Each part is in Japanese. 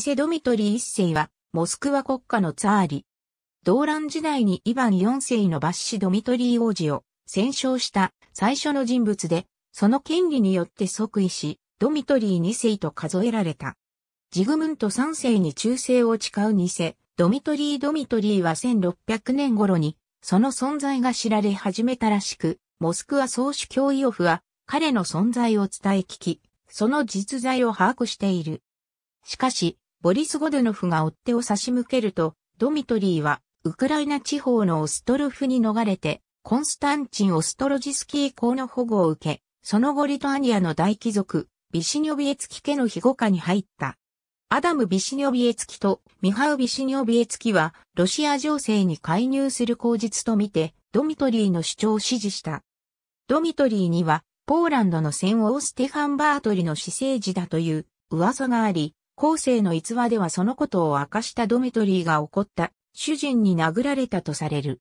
偽ドミトリー一世は、モスクワ国家のツァーリ。動乱時代にイヴァン四世の罰子ドミトリー王子を戦勝した最初の人物で、その権利によって即位し、ドミトリー二世と数えられた。ジグムント三世に忠誠を誓う偽、ドミトリー・ドミトリーは1600年頃に、その存在が知られ始めたらしく、モスクワ総主教イオフは、彼の存在を伝え聞き、その実在を把握している。しかし、ボリス・ゴドノフが追っ手を差し向けると、ドミトリーは、ウクライナ地方のオストロフに逃れて、コンスタンチン・オストロジスキー公の保護を受け、その後リトアニアの大貴族、ビシニョビエツキ家の庇護下に入った。アダム・ビシニョビエツキとミハウ・ビシニョビエツキは、ロシア情勢に介入する口実とみて、ドミトリーの主張を支持した。ドミトリーには、ポーランドの戦王ステファン・バートリの私生児だという噂があり、後世の逸話ではそのことを明かしたドミトリーが怒った主人に殴られたとされる。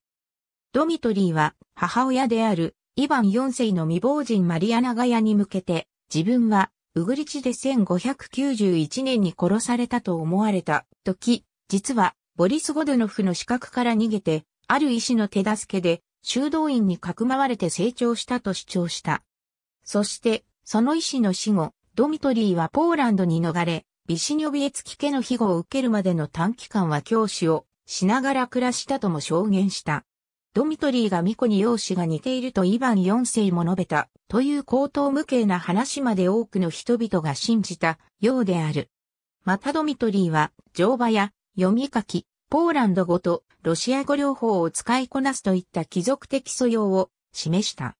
ドミトリーは母親であるイヴァン4世の未亡人マリアナガヤに向けて自分はウグリチで1591年に殺されたと思われた時、実はボリス・ゴドノフの資格から逃げて、ある医師の手助けで修道院にかくまわれて成長したと主張した。そして、その医師の死後、ドミトリーはポーランドに逃れ、ビシニョビエツキ家の庇護を受けるまでの短期間は教師をしながら暮らしたとも証言した。ドミトリーが巫女に容姿が似ているとイヴァン4世も述べた、という口頭無形な話まで多くの人々が信じたようである。またドミトリーは、乗馬や読み書き、ポーランド語とロシア語両方を使いこなすといった貴族的素養を示した。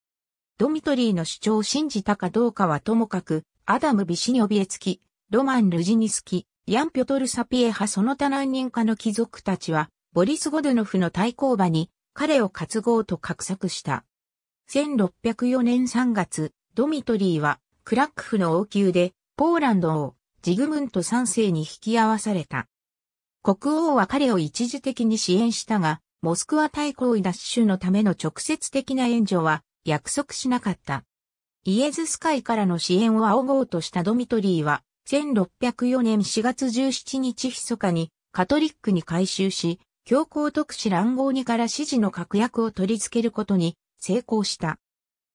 ドミトリーの主張を信じたかどうかはともかく、アダム・ビシニョビエツキロマン・ルジニスキ、ヤン・ピョトル・サピエ派その他何人かの貴族たちは、ボリス・ゴドノフの対抗馬に、彼を活合と画策した。1604年3月、ドミトリーは、クラックフの王宮で、ポーランド王、ジグムント三世に引き合わされた。国王は彼を一時的に支援したが、モスクワ対抗位奪取のための直接的な援助は約束しなかった。イエズス会からの支援を仰ごうとしたドミトリーは、1604年4月17日密かにカトリックに改修し、教皇特使乱号にから指示の確約を取り付けることに成功した。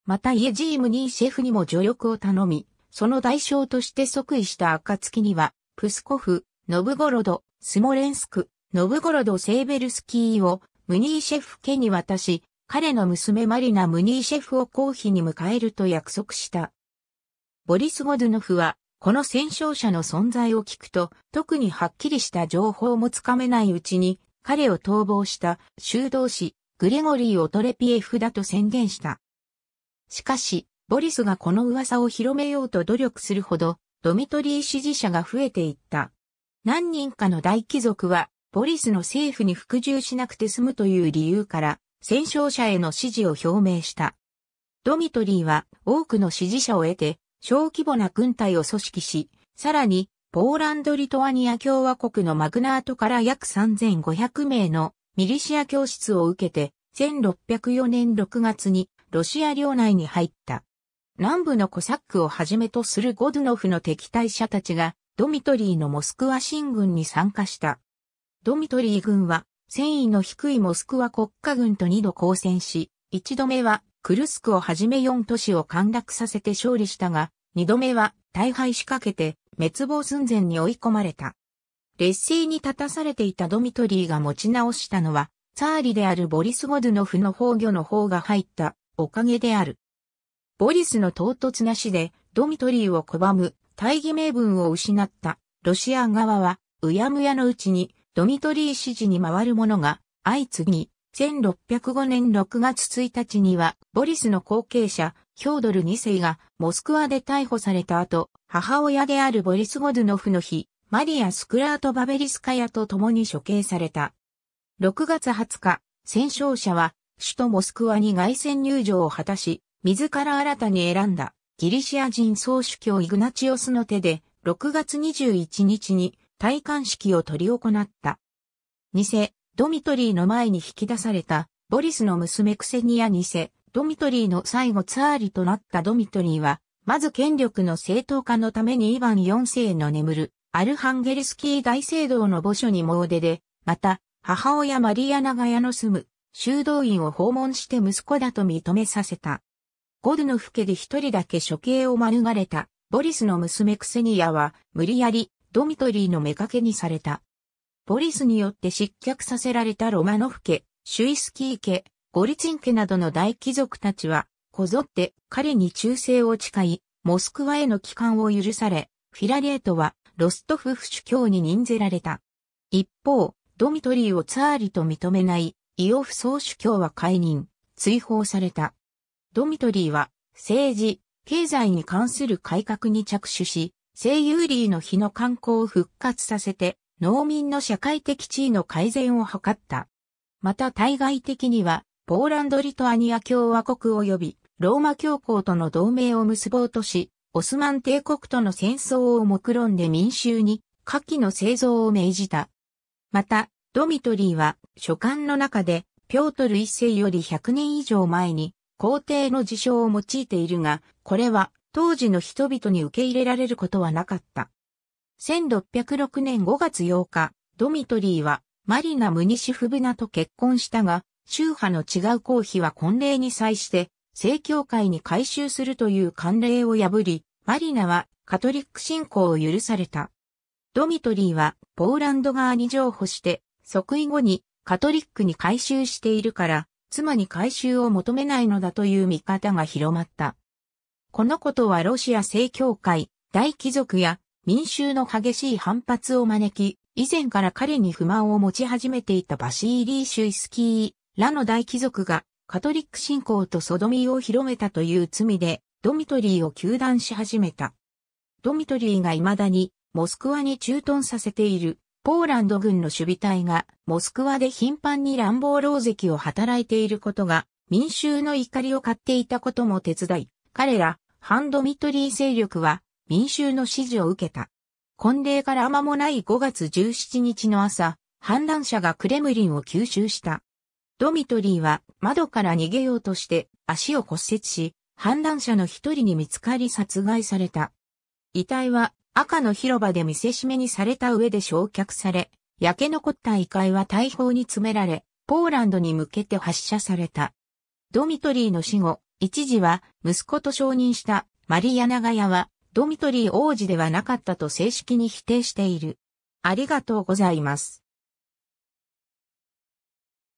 またイエジームニーシェフにも助力を頼み、その代償として即位した暁には、プスコフ、ノブゴロド、スモレンスク、ノブゴロド・セーベルスキーをムニーシェフ家に渡し、彼の娘マリナ・ムニーシェフを公妃に迎えると約束した。ボリス・ゴドゥノフはこの戦勝者の存在を聞くと、特にはっきりした情報もつかめないうちに、彼を逃亡した修道士、グレゴリーをトレピエフだと宣言した。しかし、ボリスがこの噂を広めようと努力するほど、ドミトリー支持者が増えていった。何人かの大貴族は、ボリスの政府に服従しなくて済むという理由から、戦勝者への支持を表明した。ドミトリーは多くの支持者を得て、小規模な軍隊を組織し、さらに、ポーランド・リトアニア共和国のマグナートから約3500名のミリシア教室を受けて、1604年6月にロシア領内に入った。南部のコサックをはじめとするゴドゥノフの敵対者たちが、ドミトリーのモスクワ新軍に参加した。ドミトリー軍は、戦意の低いモスクワ国家軍と二度交戦し、一度目はクルスクをはじめ4都市を陥落させて勝利したが、2度目は大敗しかけて滅亡寸前に追い込まれた。劣勢に立たされていたドミトリーが持ち直したのは、ツァーリであるボリス・ゴドゥノフの崩御の方が入ったおかげである。ボリスの唐突なしでドミトリーを拒む大義名分を失ったロシア側はうやむやのうちにドミトリー支持に回る者が相次ぎ1605年6月1日には、ボリスの後継者、ヒョードル2世が、モスクワで逮捕された後、母親であるボリス・ゴドゥノフの日、マリア・スクラート・バベリスカヤと共に処刑された。6月20日、戦勝者は、首都モスクワに外戦入場を果たし、自ら新たに選んだ、ギリシア人総主教イグナチオスの手で、6月21日に、戴冠式を取り行った。偽、ドミトリーの前に引き出された、ボリスの娘クセニアにせ、ドミトリーの最後ツアーリとなったドミトリーは、まず権力の正当化のためにイヴァン4世の眠る、アルハンゲルスキー大聖堂の墓所に詣でで、また、母親マリアナガヤの住む、修道院を訪問して息子だと認めさせた。ゴルノフ家で一人だけ処刑を免れた、ボリスの娘クセニアは、無理やり、ドミトリーの目けにされた。ボリスによって失脚させられたロマノフ家、シュイスキー家、ゴリツィン家などの大貴族たちは、こぞって彼に忠誠を誓い、モスクワへの帰還を許され、フィラレートはロストフフ主教に任ぜられた。一方、ドミトリーをツァーリと認めないイオフ総主教は解任、追放された。ドミトリーは政治、経済に関する改革に着手し、聖ユーリーの日の観光を復活させて農民の社会的地位の改善を図った。また対外的には、ポーランド・リトアニア共和国及びローマ教皇との同盟を結ぼうとし、オスマン帝国との戦争を目論んで民衆に火器の製造を命じた。また、ドミトリーは書簡の中で、ピョートル一世より100年以上前に皇帝の自称を用いているが、これは当時の人々に受け入れられることはなかった。1606年5月8日、ドミトリーはマリナ・ムニシフブナと結婚したが、宗派の違う公妃は婚礼に際して、正教会に改宗するという慣例を破り、マリナはカトリック信仰を許された。ドミトリーはポーランド側に譲歩して、即位後にカトリックに改宗しているから、妻に改宗を求めないのだという見方が広まった。このことはロシア正教会、大貴族や民衆の激しい反発を招き、以前から彼に不満を持ち始めていたバシーリー・シュイスキーらの大貴族がカトリック信仰とソドミーを広めたという罪でドミトリーを求断し始めた。ドミトリーが未だにモスクワに駐屯させているポーランド軍の守備隊がモスクワで頻繁に乱暴狼石を働いていることが民衆の怒りを買っていたことも手伝い、彼らハンドミトリー勢力は民衆の支持を受けた。婚礼から間もない5月17日の朝、反乱者がクレムリンを吸収した。ドミトリーは窓から逃げようとして足を骨折し、反乱者の一人に見つかり殺害された。遺体は赤の広場で見せしめにされた上で焼却され、焼け残った遺骸は大砲に詰められ、ポーランドに向けて発射された。ドミトリーの死後、一時は息子と承認したマリアナガヤはドミトリー王子ではなかったと正式に否定している。ありがとうございます。